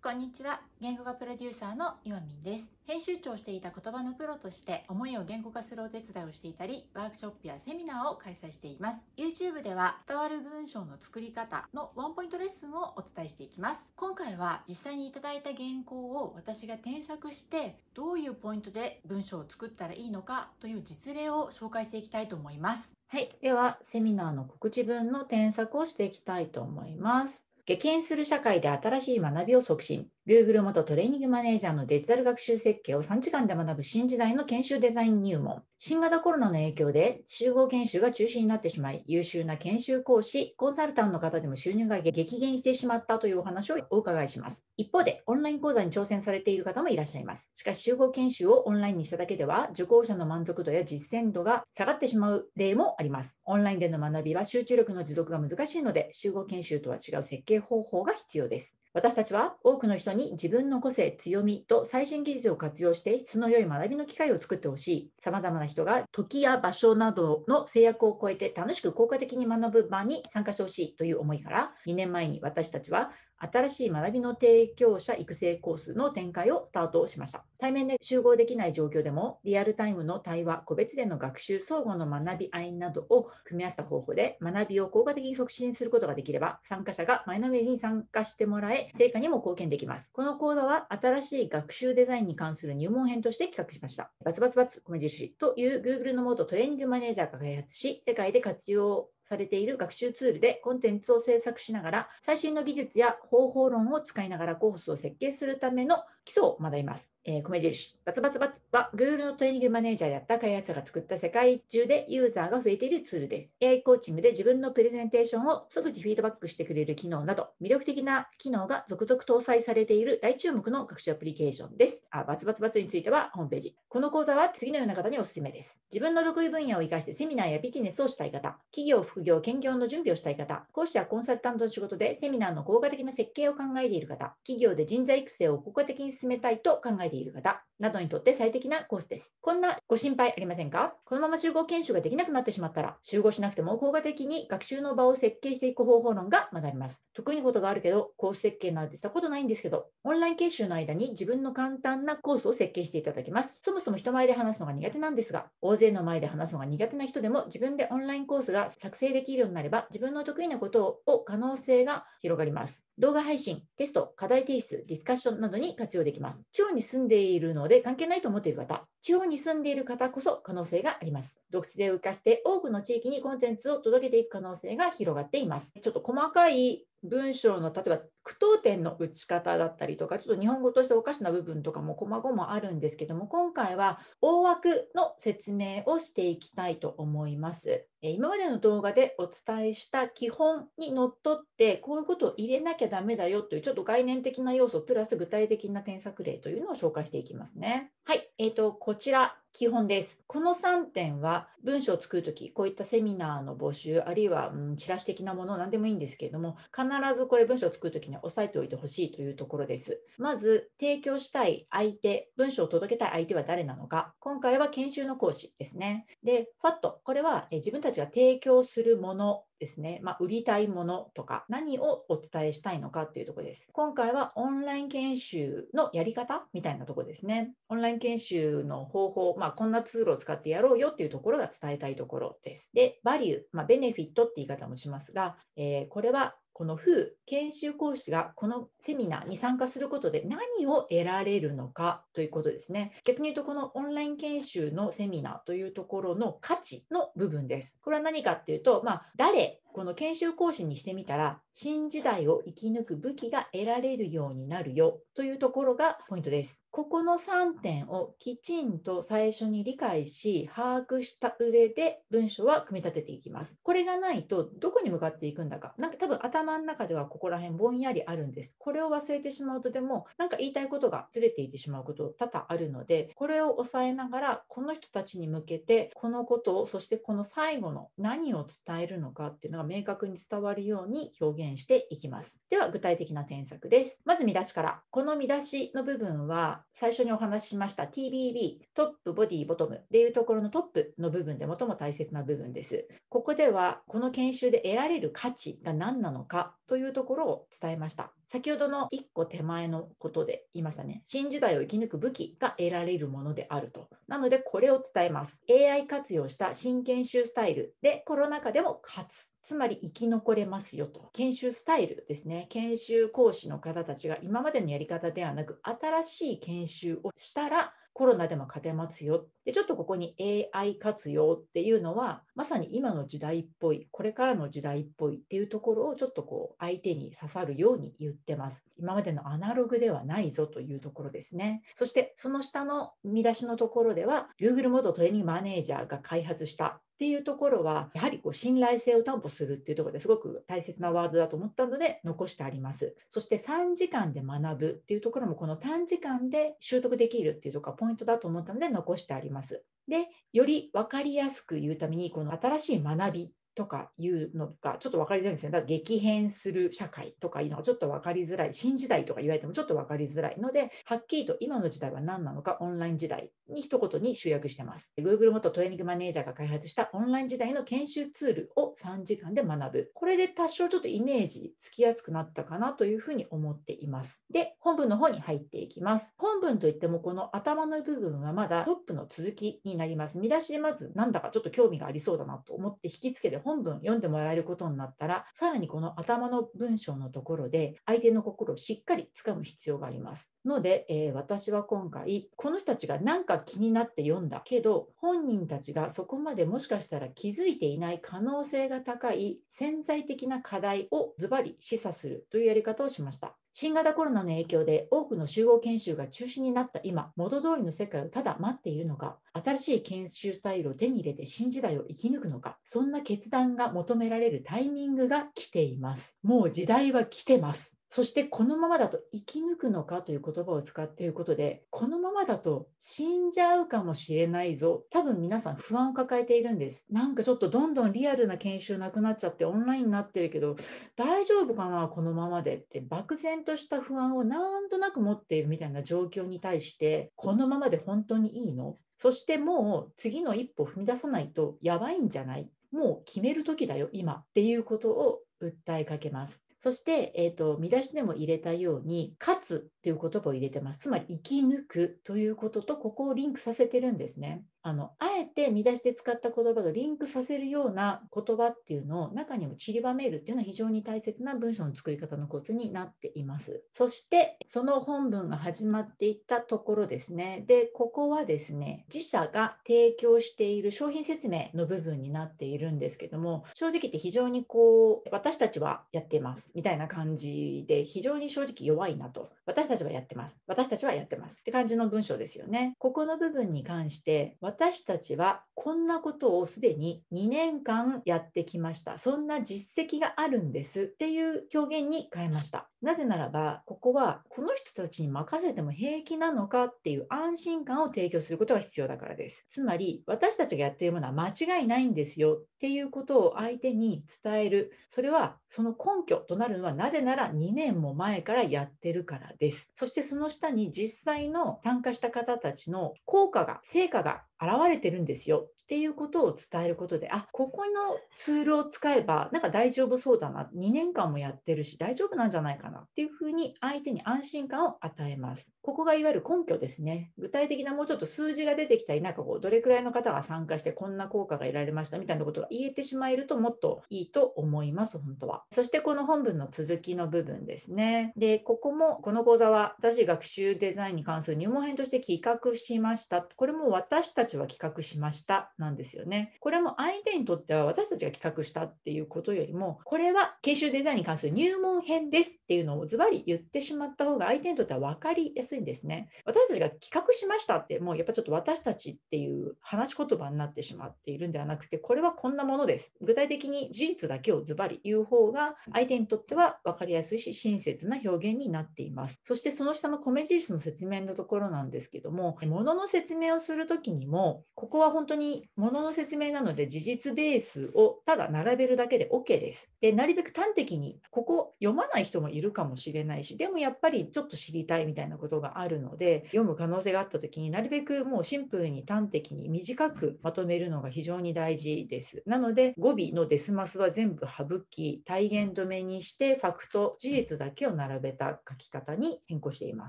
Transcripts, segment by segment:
こんにちは。言語化プロデューサーの岩見です。編集長をしていた言葉のプロとして思いを言語化するお手伝いをしていたり、ワークショップやセミナーを開催しています。YouTube では伝わる文章の作り方のワンポイントレッスンをお伝えしていきます。今回は実際にいただいた原稿を私が添削して、どういうポイントで文章を作ったらいいのかという実例を紹介していきたいと思います。はい。では、セミナーの告知文の添削をしていきたいと思います。激変する社会で新しい学びを促進。Google 元トレーニングマネージャーのデジタル学習設計を3時間で学ぶ新時代の研修デザイン入門。新型コロナの影響で集合研修が中止になってしまい、優秀な研修講師、コンサルタントの方でも収入が激減してしまったというお話をお伺いします。一方で、オンライン講座に挑戦されている方もいらっしゃいます。しかし、集合研修をオンラインにしただけでは、受講者の満足度や実践度が下がってしまう例もあります。オンラインでの学びは集中力の持続が難しいので、集合研修とは違う設計方法が必要です。私たちは多くの人に自分の個性、強みと最新技術を活用して質の良い学びの機会を作ってほしい。さまざまな人が時や場所などの制約を超えて楽しく効果的に学ぶ場に参加してほしいという思いから、2年前に私たちは新しい学びの提供者育成コースの展開をスタートしました。対面で集合できない状況でも、リアルタイムの対話、個別での学習、相互の学び合いなどを組み合わせた方法で、学びを効果的に促進することができれば、参加者が前のめりに参加してもらえ、成果にも貢献できます。この講座は、新しい学習デザインに関する入門編として企画しました。バツバツバツ、米印という Google のモードトレーニングマネージャーが開発し、世界で活用されている学習ツールでコンテンツを制作しながら最新の技術や方法論を使いながらコースを設計するための基礎を学びます。えー、米印、バツバツバツは Google のトレーニングマネージャーやった開発者が作った世界中でユーザーが増えているツールです。AI コーチングで自分のプレゼンテーションを即時フィードバックしてくれる機能など、魅力的な機能が続々搭載されている大注目の学習アプリケーションです。あ、バツバツバツについてはホームページ。この講座は次のような方におすすめです。自分の得意分野を活かしてセミナーやビジネスをしたい方、企業、副業、兼業の準備をしたい方、講師やコンサルタントの仕事でセミナーの効果的な設計を考えている方、企業で人材育成を効果的に進めたいと考えているている方などにとって最適なコースです。こんなご心配ありませんかこのまま集合研修ができなくなってしまったら、集合しなくても効果的に学習の場を設計していく方法論が学びます。得意なことがあるけど、コース設計なんてしたことないんですけど、オンライン研修の間に自分の簡単なコースを設計していただきます。そもそも人前で話すのが苦手なんですが、大勢の前で話すのが苦手な人でも自分でオンラインコースが作成できるようになれば、自分の得意なことを可能性が広がります。動画配信、テスト、課題提出、ディスカッションなどに活用できます。地方に住んでいるので関係ないと思っている方、地方に住んでいる方こそ可能性があります。独自で浮生かして多くの地域にコンテンツを届けていく可能性が広がっています。ちょっと細かい文章の例えば句読点の打ち方だったりとかちょっと日本語としておかしな部分とかも細々もあるんですけども今回は大枠の説明をしていきたいと思います。今までの動画でお伝えした基本にのっとってこういうことを入れなきゃダメだよというちょっと概念的な要素プラス具体的な添削例というのを紹介していきますね。はい、えーとこちら基本です。この3点は文章を作るとき、こういったセミナーの募集、あるいは、うん、チラシ的なもの、何でもいいんですけれども、必ずこれ文章を作るときに押さえておいてほしいというところです。まず、提供したい相手、文章を届けたい相手は誰なのか。今回は研修の講師ですね。で、ファット、これは自分たちが提供するものですね、まあ、売りたいものとか何をお伝えしたいのかっていうとこです。今回はオンライン研修のやり方みたいなとこですね。オンライン研修の方法、まあ、こんなツールを使ってやろうよっていうところが伝えたいところです。で、バリュー、まあ、ベネフィットって言い方もしますが、えー、これはこの w h 研修講師がこのセミナーに参加することで何を得られるのかということですね。逆に言うと、このオンライン研修のセミナーというところの価値の部分です。これは何かっていうと、まあ、誰この研修講師にしてみたら、新時代を生き抜く武器が得られるようになるよというところがポイントです。ここの3点をきちんと最初に理解し、把握した上で文章は組み立てていきます。これがないと、どこに向かっていくんだか、なんか多分頭の中ではここら辺ぼんやりあるんです。これを忘れてしまうとでも、なんか言いたいことがずれていってしまうこと多々あるので、これを抑えながら、この人たちに向けて、このことを、そしてこの最後の何を伝えるのかっていうのが明確に伝わるように表現していきます。では具体的な添削です。まず見出しから。この見出しの部分は最初にお話ししました TBB トップボディボトムでいうところのトップの部分で最も大切な部分です。ここではこの研修で得られる価値が何なのかというところを伝えました。先ほどの1個手前のことで言いましたね。新時代を生き抜く武器が得られるものであると。なので、これを伝えます。AI 活用した新研修スタイルでコロナ禍でも勝つつまり生き残れますよと。研修スタイルですね。研修講師の方たちが今までのやり方ではなく、新しい研修をしたら、コロナでも勝てますよ。で、ちょっとここに AI 活用っていうのは、まさに今の時代っぽい、これからの時代っぽいっていうところをちょっとこう、相手に刺さるように言ってます。今までのアナログではないぞというところですね。そして、その下の見出しのところでは、Google モードトレーニングマネージャーが開発したっていうところは、やはりこう信頼性を担保するっていうところですごく大切なワードだと思ったので残してあります。そして3時間で学ぶっていうところもこの短時間で習得できるっていうところがポイントだと思ったので残してあります。で、より分かりやすく言うために、この新しい学びとかいうのがちょっと分かりづらいんですよね。だから激変する社会とかいうのがちょっと分かりづらい。新時代とか言われてもちょっと分かりづらいので、はっきりと今の時代は何なのかオンライン時代に一言に集約してます。Google 元トレーニングマネージャーが開発したオンライン時代の研修ツールを3時間で学ぶ。これで多少ちょっとイメージつきやすくなったかなというふうに思っています。で、本文の方に入っていきます。本文といってもこの頭の部分はまだトップの続きになります。見出しでまずなんだかちょっと興味がありそうだなと思って引きつけて本文読んでもらえることになったら、さらにこの頭の文章のところで、相手の心をしっかりつかむ必要があります。ので、えー、私は今回、この人たちが何か気になって読んだけど、本人たちがそこまでもしかしたら気づいていない可能性が高い潜在的な課題をズバリ示唆するというやり方をしました。新型コロナの影響で多くの集合研修が中止になった今、元通りの世界をただ待っているのか、新しい研修スタイルを手に入れて新時代を生き抜くのか、そんな決断が求められるタイミングが来ています。もう時代は来てます。そしてこのままだと生き抜くのかという言葉を使っていることで、このままだと死んじゃうかもしれないぞ。多分皆さん不安を抱えているんです。なんかちょっとどんどんリアルな研修なくなっちゃってオンラインになってるけど、大丈夫かなこのままでって漠然とした不安をなんとなく持っているみたいな状況に対して、このままで本当にいいのそしてもう次の一歩踏み出さないとやばいんじゃないもう決める時だよ、今っていうことを訴えかけます。そして、えーと、見出しでも入れたように「勝つ」という言葉を入れてますつまり生き抜くということとここをリンクさせてるんですね。あのあえて見出しで使った言葉とリンクさせるような言葉っていうのを中にも散りばめるっていうのは非常に大切な文章の作り方のコツになっています。そしてその本文が始まっていったところですね。で、ここはですね、自社が提供している商品説明の部分になっているんですけども、正直言って非常にこう私たちはやってますみたいな感じで非常に正直弱いなと。私たちはやってます。私たちはやってますって感じの文章ですよね。ここの部分に関して私たちはこんなことをすでに2年間やってきました。そんな実績があるんですっていう表現に変えました。なぜならば、ここはこの人たちに任せても平気なのかっていう安心感を提供することが必要だからです。つまり、私たちがやっているものは間違いないんですよっていうことを相手に伝える。それはその根拠となるのはなぜなら2年も前からやってるからです。そしてその下に実際の参加した方たちの効果が、成果が現れてるんですよっていうことを伝えることであここのツールを使えばなんか大丈夫そうだな2年間もやってるし大丈夫なんじゃないかなっていうふうに相手に安心感を与えます。ここがいわゆる根拠ですね。具体的なもうちょっと数字が出てきたり、なんかこう、どれくらいの方が参加してこんな効果が得られましたみたいなことが言えてしまえるともっといいと思います、本当は。そしてこの本文の続きの部分ですね。で、ここも、この講座は私学習デザインに関する入門編として企画しました。これも私たちは企画しましたなんですよね。これも相手にとっては私たちが企画したっていうことよりも、これは研修デザインに関する入門編ですっていうのをズバリ言ってしまった方が相手にとっては分かりやすいんですね。私たちが企画しましたってもうやっぱちょっと私たちっていう話し言葉になってしまっているんではなくてこれはこんなものです。具体的に事実だけをズバリ言う方が相手にとっては分かりやすいし親切な表現になっています。そしてその下の米印の説明のところなんですけども物の説明をする時にもここは本当に物の説明なので事実ベースをただ並べるだけで OK です。でなるべく端的にここ読まない人もいるかもしれないしでもやっぱりちょっと知りたいみたいなことががあるので読む可能性があった時になるべくもうシンプルに端的に短くまとめるのが非常に大事です。なので語尾のデスマスは全部省き体言止めにしてファクト事実だけを並べた書き方に変更していま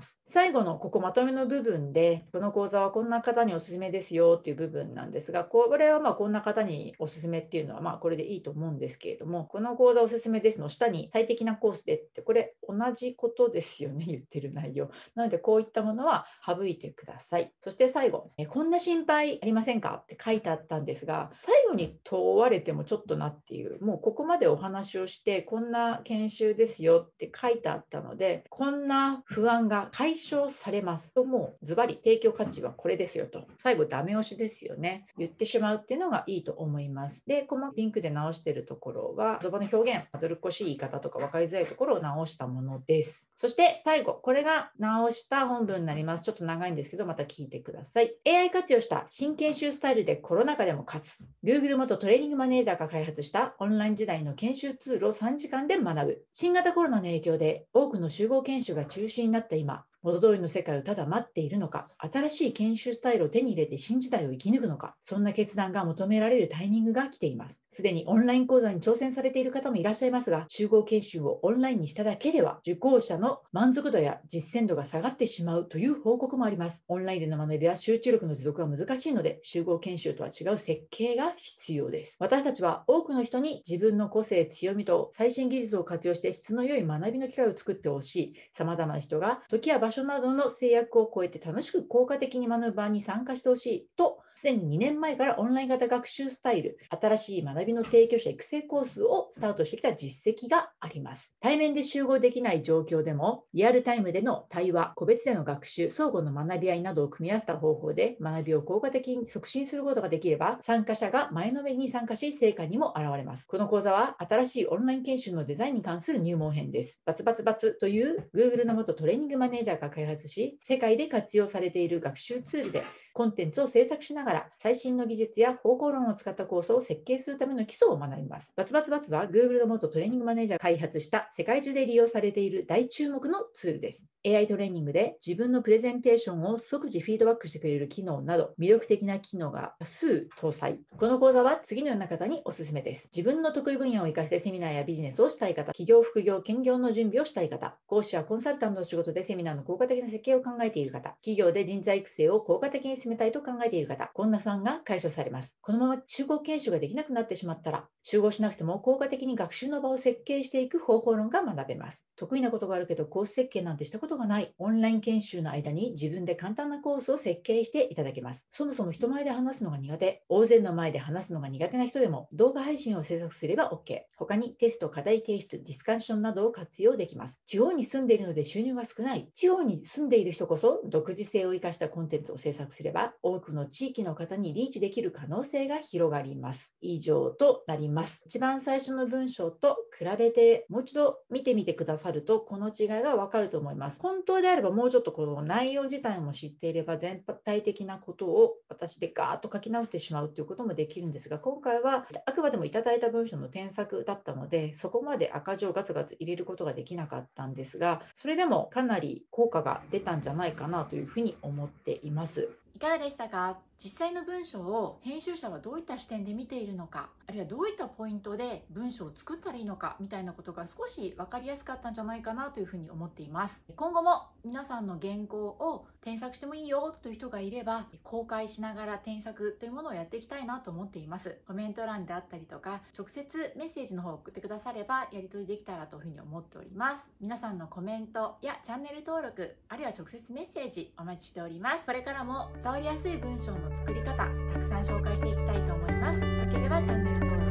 す。最後のここまとめの部分でこの講座はこんな方におすすめですよっていう部分なんですがこれはまあこんな方におすすめっていうのはまあこれでいいと思うんですけれどもこの講座おすすめですの下に最適なコースでってこれ同じことですよね言ってる内容。なのでこういったものは省いてください。そして最後、えこんな心配ありませんかって書いてあったんですが、最後に問われてもちょっとなっていう、もうここまでお話をして、こんな研修ですよって書いてあったので、こんな不安が解消されますと、もうズバリ提供価値はこれですよと、最後ダメ押しですよね。言ってしまうっていうのがいいと思います。で、このピンクで直してるところは、言葉の表現、どるっこしい言い方とか分かりづらいところを直したものです。そして最後、これが直しした本文になります。ちょっと長いんですけど、また聞いてください。AI 活用した新研修スタイルでコロナ禍でも勝つ。Google 元トレーニングマネージャーが開発したオンライン時代の研修ツールを3時間で学ぶ。新型コロナの影響で多くの集合研修が中止になった今、元通りの世界をただ待っているのか、新しい研修スタイルを手に入れて新時代を生き抜くのか、そんな決断が求められるタイミングが来ています。すでにオンライン講座に挑戦されている方もいらっしゃいますが、集合研修をオンラインにしただけでは、受講者の満足度や実践度が下がってしまうという報告もあります。オンラインでの学びは集中力の持続が難しいので、集合研修とは違う設計が必要です。私たちは多くの人に自分の個性、強みと最新技術を活用して質の良い学びの機会を作ってほしい。様々な人が時や場場所などの制約を超えて楽しく効果的に学ぶ場に参加してほしいと、すでに2年前からオンライン型学習スタイル、新しい学びの提供者育成コースをスタートしてきた実績があります。対面で集合できない状況でも、リアルタイムでの対話、個別での学習、相互の学び合いなどを組み合わせた方法で学びを効果的に促進することができれば、参加者が前のめりに参加し、成果にも現れます。この講座は、新しいオンライン研修のデザインに関する入門編です。バツバツバツという Google の元トレーニングマネージャーが開発し世界で活用されている学習ツールでコンテンツを制作しながら最新の技術や方法論を使ったコースを設計するための基礎を学びます。バツバツバツは Google の元トレーニングマネージャーが開発した世界中で利用されている大注目のツールです。AI トレーニングで自分のプレゼンテーションを即時フィードバックしてくれる機能など魅力的な機能が多数搭載。この講座は次のような方におすすめです。自分の得意分野を活かしてセミナーやビジネスをしたい方、企業、副業、兼業の準備をしたい方、講師はコンサルタントの仕事でセミナーの効果的な設計を考えている方、企業で人材育成を効果的に進めたいと考えている方、こんな不安が解消されます。このまま集合研修ができなくなってしまったら、集合しなくても効果的に学習の場を設計していく方法論が学べます。得意なことがあるけど、コース設計なんてしたことがない。オンライン研修の間に自分で簡単なコースを設計していただけます。そもそも人前で話すのが苦手、大勢の前で話すのが苦手な人でも、動画配信を制作すれば OK。他にテスト、課題提出、ディスカッションなどを活用できます。地方に住んでいるので収入が少ない。地方に住んでいる人こそ、独自性を生かしたコンテンツを制作すればれば多くの地域の方にリーチできる可能性が広がります。以上となります。一番最初の文章と比べてもう一度見てみてくださるとこの違いがわかると思います。本当であればもうちょっとこの内容自体も知っていれば全体的なことを私でガーッと書き直してしまうということもできるんですが今回はあくまでもいただいた文章の添削だったのでそこまで赤字をガツガツ入れることができなかったんですがそれでもかなり効果が出たんじゃないかなというふうに思っています。いかがでしたか実際の文章を編集者はどういった視点で見ているのかあるいはどういったポイントで文章を作ったらいいのかみたいなことが少し分かりやすかったんじゃないかなというふうに思っています今後も皆さんの原稿を添削してもいいよという人がいれば公開しながら添削というものをやっていきたいなと思っていますコメント欄であったりとか直接メッセージの方を送ってくださればやり取りできたらというふうに思っております皆さんのコメントやチャンネル登録あるいは直接メッセージお待ちしておりますこれからも触りやすい文章の作り方たくさん紹介していきたいと思いますよければチャンネル登録